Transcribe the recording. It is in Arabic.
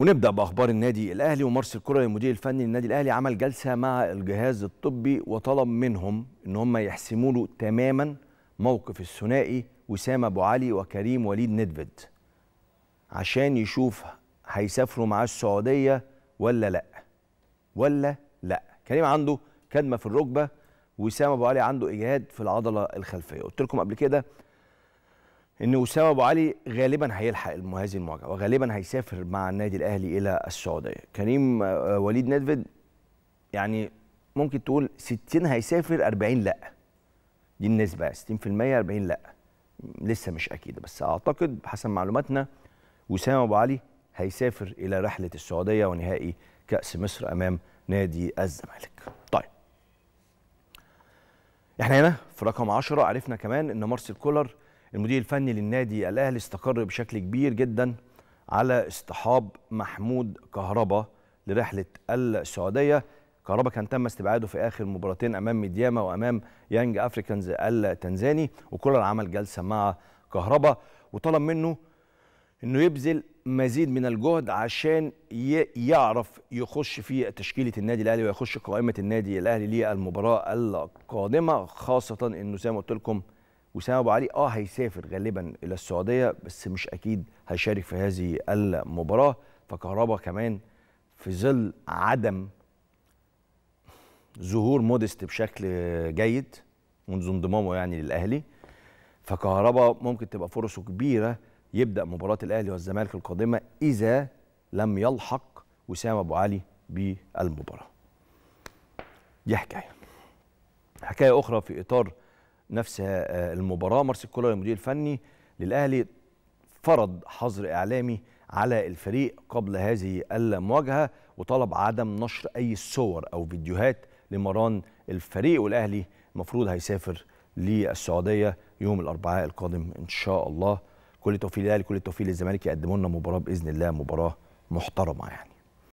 ونبدا باخبار النادي الاهلي ومارس الكره للمدير الفني للنادي الاهلي عمل جلسه مع الجهاز الطبي وطلب منهم ان هم يحسموا له تماما موقف الثنائي وسام ابو علي وكريم وليد ندفد عشان يشوف هيسافروا معاه السعوديه ولا لا ولا لا كريم عنده كدمه في الركبه وسام ابو علي عنده اجهاد في العضله الخلفيه قلت لكم قبل كده ان اسامه ابو علي غالبا هيلحق هذه المواجهه وغالبا هيسافر مع النادي الاهلي الى السعوديه كريم آه، وليد ندفد يعني ممكن تقول 60 هيسافر 40 لا دي النسبه 60% 40 لا لسه مش اكيد بس اعتقد بحسب معلوماتنا اسامه ابو علي هيسافر الى رحله السعوديه ونهائي كاس مصر امام نادي الزمالك طيب احنا هنا في رقم 10 عرفنا كمان ان مارسيل كولر المدير الفني للنادي الاهلي استقر بشكل كبير جدا على اصطحاب محمود كهربا لرحله السعوديه كهربا كان تم استبعاده في اخر مباراتين امام ميدياما وامام يانج افريكانز التنزاني وكولر عمل جلسه مع كهربا وطلب منه انه يبذل مزيد من الجهد عشان يعرف يخش في تشكيله النادي الاهلي ويخش قائمه النادي الاهلي للمباراه القادمه خاصه انه زي ما قلت لكم وسام ابو علي اه هيسافر غالبا الى السعوديه بس مش اكيد هيشارك في هذه المباراه فكهربا كمان في ظل عدم ظهور مودست بشكل جيد منذ انضمامه يعني للاهلي فكهربا ممكن تبقى فرصه كبيره يبدا مباراه الاهلي والزمالك القادمه اذا لم يلحق وسام ابو علي بالمباراه دي حكايه حكايه اخرى في اطار نفس آه، آه، المباراه مارسيل كولر المدير الفني للاهلي فرض حظر اعلامي على الفريق قبل هذه المواجهه وطلب عدم نشر اي صور او فيديوهات لمران الفريق والاهلي المفروض هيسافر للسعوديه يوم الاربعاء القادم ان شاء الله كل التوفيق للاهلي كل التوفيق للزمالك يقدموا لنا مباراه باذن الله مباراه محترمه يعني